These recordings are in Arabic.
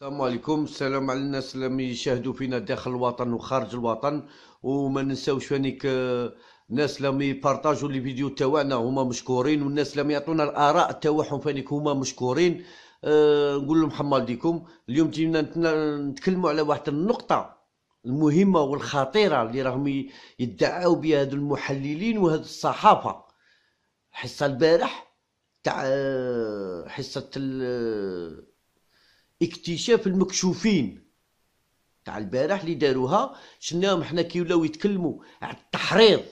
السلام عليكم السلام على الناس اللي يشاهدوا فينا داخل الوطن وخارج الوطن وما ننساوش فانيك آه، الناس اللي يبارطاجوا لي فيديو تاعنا هما مشكورين والناس اللي يعطونا الاراء تاعهم فانيك هما مشكورين أه نقول لهم حمال ديكم اليوم جينا نتكلموا على واحد النقطه المهمه والخطيره اللي راهم يدعوا بها هذو المحللين وهاد الصحافه حصه البارح تاع آه، حصه اكتشاف المكشوفين تاع البارح اللي داروها شناهم حنا كي ولاو يتكلموا على التحريض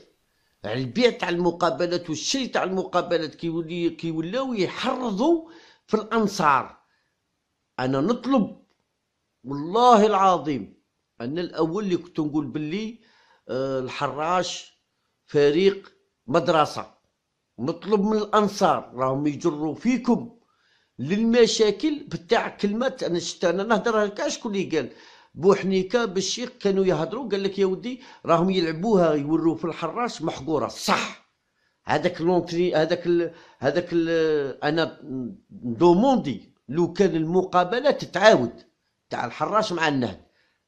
على البيع تاع المقابلات والشري تاع المقابلات كي كي ولاو يحرضوا في الانصار انا نطلب والله العظيم انا الاول اللي كنت نقول باللي آه، الحراش فريق مدرسه نطلب من الانصار راهم يجروا فيكم للمشاكل بتاع كلمات انا شفت انا نهضر هكا شكون اللي قال بوحنيكه بالشيخ كانوا يهضروا قال لك يا ودي راهم يلعبوها يوروا في الحراس محقوره صح هذاك لونتري هذاك ال... هذاك ال... انا دوموندي لو كان المقابله تتعاود تاع الحراش مع النهد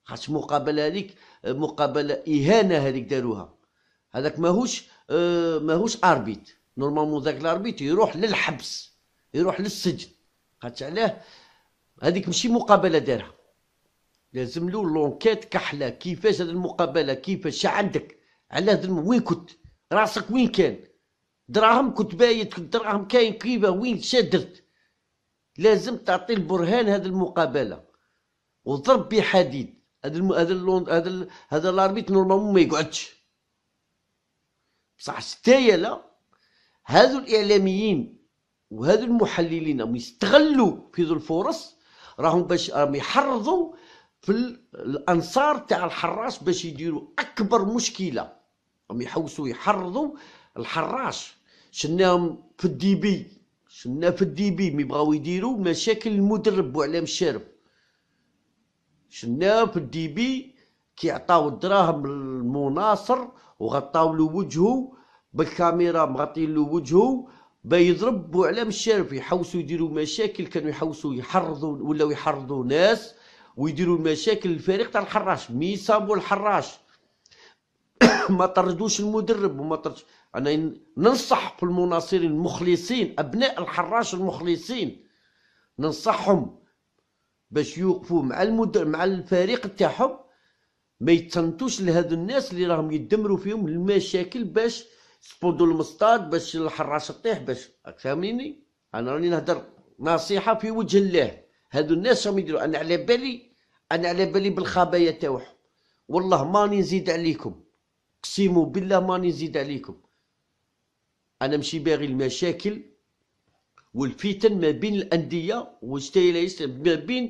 خاص مقابله هذيك مقابله اهانه هذيك داروها هذاك ماهوش آه، ماهوش اربيت نورمالمون ذاك الاربيت يروح للحبس يروح للسجن قالت علاه هذيك ماشي مقابله دارها لازم له لونكيت كحله كيفاش هذه المقابله كيفاش عندك على هذا وين كنت راسك وين كان دراهم كنت بايت دراهم كاين كيفا وين شادرت لازم تعطي البرهان هذه المقابله وضرب بحديد هذا الم... هذا اللون هذا هذا الاربيت نورمالمون ما يقعدش بصح لا هذو الاعلاميين وهذو المحللين يستغلوا في ذو الفرص راهم باش راهم يحرضوا في الانصار تاع الحراش باش يديروا اكبر مشكله راهم يحوسوا يحرضوا الحراش شناهم في الديبي شنا في الديبي مي بغاو يديروا مشاكل المدرب وعلام الشارب شنا في الديبي كي عطاو الدراهم للمناصر وغطاو له وجهه بالكاميرا مغطين له وجهه بيضربوا على مشارف يحوسوا يديروا مشاكل كانوا يحوسوا يحرضوا ولاو يحرضوا ناس ويديروا مشاكل الفريق تاع الحراش مي صابوا الحراش ما طردوش المدرب وما طردش انا ننصح المناصرين المخلصين ابناء الحراش المخلصين ننصحهم باش يوقفوا مع المدرب مع الفريق تاعهم ما يتصنتوش لهاد الناس اللي راهم يدمروا فيهم المشاكل باش سبودو المصطاد باش الحراش تطيح باش راك فاهميني انا راني نهضر نصيحه في وجه الله هادو الناس راهم يديروا انا على بالي انا على بالي بالخبايا تاعهم والله ماني نزيد عليكم اقسم بالله ماني نزيد عليكم انا مشي باغي المشاكل والفتن ما بين الانديه واش الى ما بين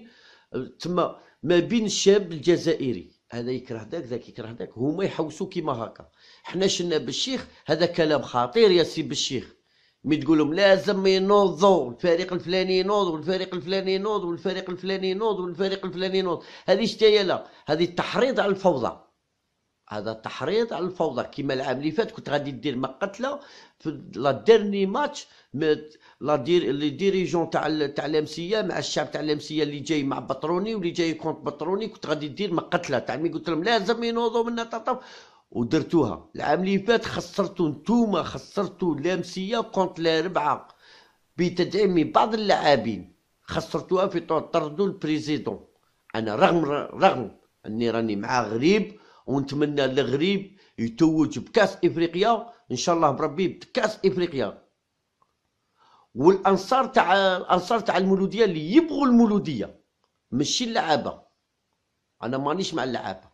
تما ما بين الشاب الجزائري هذا يكره داك ذاك يكره داك هما يحوسوا كيما هكا حنا شنا بالشيخ هذا كلام خطير يا سي بالشيخ مي تقول لهم لازم ينوضوا الفريق الفلاني ينوض والفريق الفلاني ينوض والفريق الفلاني ينوض والفريق الفلاني ينوض هذه شتاهي لا هذه التحريض على الفوضى هذا تحريض على الفوضى كما العام اللي فات كنت غادي دير مقتله في لا ديرني ماتش لا دير لي ديريجون تاع تاع لامسيه مع الشعب تاع لامسيه اللي جاي مع بطروني واللي جاي كونت بطروني كنت غادي دير مقتله تاع مي قلت لهم لازم ينوضوا من طاطا ودرتوها العام اللي فات خسرتوا نتوما خسرتوا لامسيه كونت لا ربعه بتدعيم بعض اللاعبين خسرتوها في طردوا البريزيدون انا رغم رغم اني راني مع غريب ونتمنى المغرب يتوج بكاس افريقيا ان شاء الله بربي بكاس افريقيا والانصار تاع الانصار تاع المولوديه اللي يبغوا المولوديه ماشي اللعابه انا مانيش مع اللعابه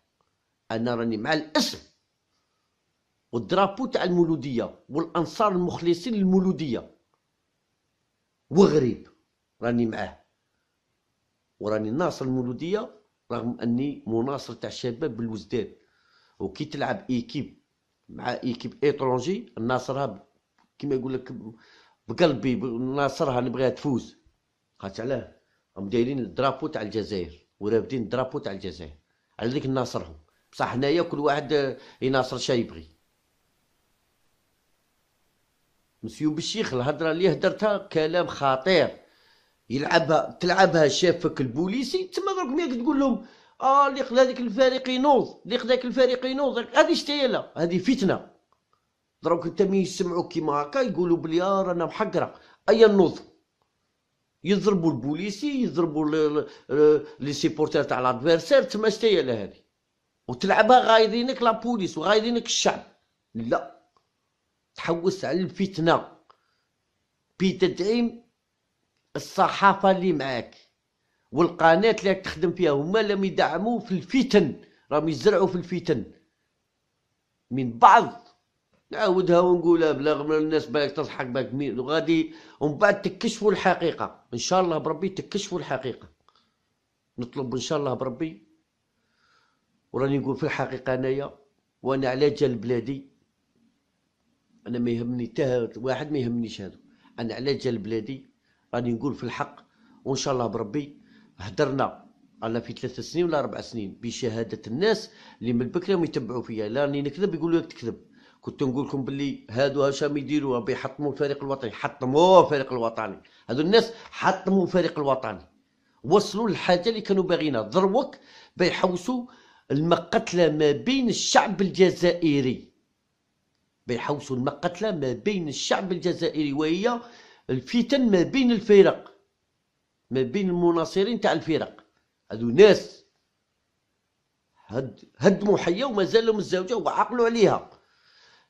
انا راني مع الاسم والدرابو تاع المولوديه والانصار المخلصين للمولوديه وغريب راني معاه وراني ناصر المولوديه رغم اني مناصر تاع الشباب بالوزداد وكي تلعب ايكيب مع ايكيب ايترونجي ناصرها كما يقول لك بقلبي ناصرها نبغيها تفوز قالت علاه هم دايرين الدرابو تاع الجزائر ورابدين الدرابو تاع الجزائر على ذيك ناصرهم بصح هنايا كل واحد آه، يناصر شا يبغي مسيو بالشيخ الهضره اللي هدرتها كلام خطير يلعبها تلعبها شافك البوليسي تما درك ما تقول لهم اه اللي خلى ذاك الفريق ينوض اللي خلى الفريق ينوض هذه شتيلا هذه فتنه دروك انت مين يسمعوا كيما هكا يقولوا بلي اه رانا محقره ايا نوض يضربوا البوليسي يضربوا لي سيبورتير تاع لادفيرسير تما شتيلا هذه وتلعبها غايدينك لا بوليس وغايدينك الشعب لا تحوس على الفتنه بتدعيم الصحافه اللي معاك والقناه اللي تخدم فيها هما لم يدعموا في الفتن راهم يزرعوا في الفتن من بعض نعاودها ونقولها بلغم الناس بالك تضحك بالك مين وغادي ومن بعد تكشفوا الحقيقه ان شاء الله بربي تكشفوا الحقيقه نطلب ان شاء الله بربي وراني نقول في الحقيقه انايا وانا على جال بلادي انا ما يهمني حتى واحد ما يهمنيش هذا انا على جال بلادي راني نقول في الحق وان شاء الله بربي هدرنا على في ثلاث سنين ولا اربع سنين بشهاده الناس اللي من هم يتبعوا فيا لا راني نكذب يقولوا لك تكذب كنت نقول لكم باللي هادو هشام يديروها بيحطموا الفريق الوطني حطموا الفريق الوطني هادو الناس حطموا الفريق الوطني وصلوا للحاجه اللي كانوا باغينها ضروك بيحوسوا المقتله ما بين الشعب الجزائري بيحوسوا المقتله ما بين الشعب الجزائري وهي الفتن ما بين الفرق ما بين المناصرين تاع الفرق هذو ناس هد هدموا حيه لهم الزوجه وعقلوا عليها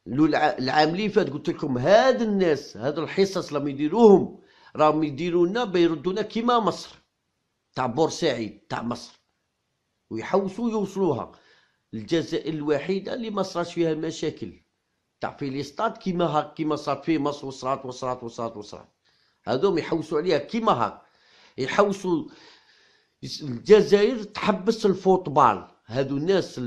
العام اللي فات قلت لكم هاد الناس هاد الحصص لما يديروهم راهم يديرونا بيردونا كيما مصر تاع بورسعيد تاع مصر ويحوسوا يوصلوها الجزائر الوحيده اللي ما صراش فيها مشاكل تاع فلسطين كيما هاك كيما صار في مصر وصرات وصرات وصرات وصرات هادو يحوسوا عليها كيما هاك يحوسوا الجزائر تحبس الفوتبال هادو الناس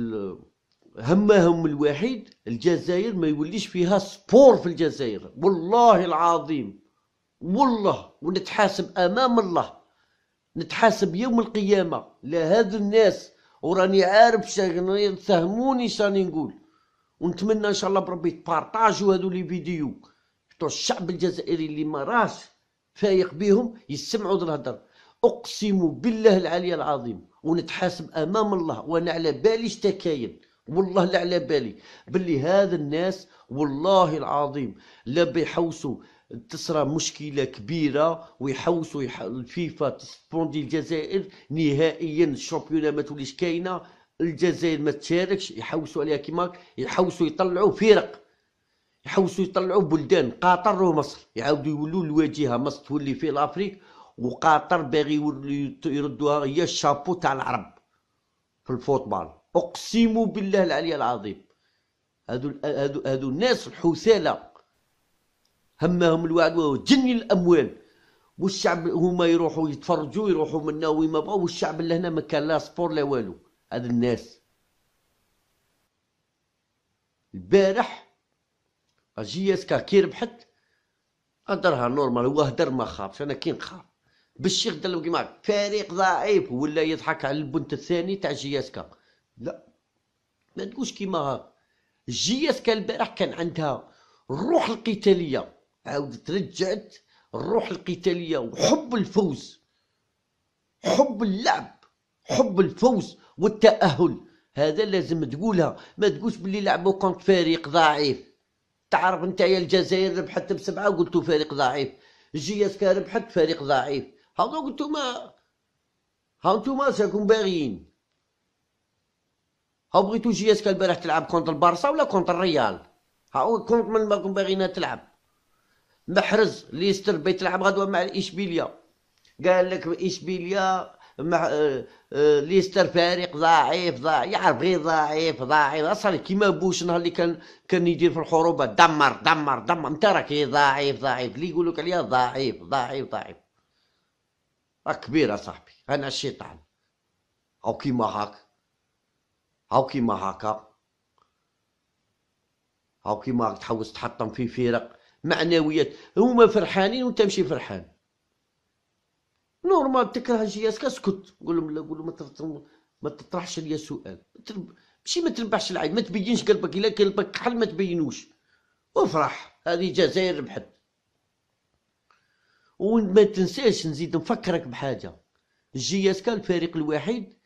همهم الوحيد الجزائر ما يوليش فيها سبور في الجزائر والله العظيم والله ونتحاسب امام الله نتحاسب يوم القيامه لهذو الناس وراني عارف شغل فهموني شاني نقول ونتمنى ان شاء الله بربي تبارطاجوا هذو لي فيديو الشعب الجزائري اللي ما راش فايق بهم يسمعوا الهضر اقسم بالله العلي العظيم ونتحاسب امام الله وانا على بالي كاين والله لا على بالي باللي هذا الناس والله العظيم لا بيحوسوا تصرى مشكله كبيره ويحوسوا الفيفا تسبوندي الجزائر نهائيا الشامبيونه ما توليش كاينه الجزائر ما تشاركش يحوسوا عليها كيما يحوسوا يطلعوا فرق يحوسوا يطلعوا بلدان قطر ومصر يعاودوا يولوا الواجهه مصر تولي في لافريك وقطر باغي يردوها هي الشابو تاع العرب في الفوتبال اقسم بالله العلي العظيم هادو هادو هادو الناس الحثاله همهم الوعد وهو جني الاموال والشعب هما يروحوا يتفرجوا يروحوا منا وين ما بغاو والشعب اللي هنا ما كان لا سبور لا والو هاد الناس البارح جي اس كا كي ربحت هدرها نورمال هو هدر ما خافش انا كي نخاف بالشيخ دلو كيما فريق ضعيف ولا يضحك على البنت الثاني تاع جي اس كا لا ما تقولش كيما جي اس كا البارح كان عندها الروح القتاليه عاود ترجعت الروح القتاليه وحب الفوز حب اللعب حب الفوز والتاهل هذا لازم تقولها ما تقولش بلي لعبوا كونت فريق ضعيف تعرف يا الجزائر ربحت بسبعه قلتوا فريق ضعيف جي اسكا ربحت فريق ضعيف هذوك ما ها نتوما ساكم باغيين ها بغيتو جي اسكا البارح تلعب كونتر البارسا ولا كونتر الريال ها كونت من ماكم باغينا تلعب محرز ليستر بيتلعب غدوه مع الاشبيليا قال لك اشبيليه مح... آه، آه، ليستر فريق ضعيف ضعيف يعرف غير ضعيف ضعيف اصلا كيما بوش نهار اللي كان كان يدير في الحروب دمر دمر دمر انت راك ضعيف ضعيف اللي يقول لك عليها ضعيف ضعيف ضعيف راك كبير صاحبي انا الشيطان او كيما هاك او كيما هاكا او كيما تحوس تحطم في فرق معنويات هما فرحانين وانت ماشي فرحان نورمال تكره جياسك اسكت قول لهم قول لهم ما تطرحش ليا سؤال ماشي ما تربحش العيب ما تبينش قلبك الا قلبك كحل ما تبينوش وافرح هذه الجزائر ربحت وما تنساش نزيد نفكرك بحاجه اسكا الفريق الوحيد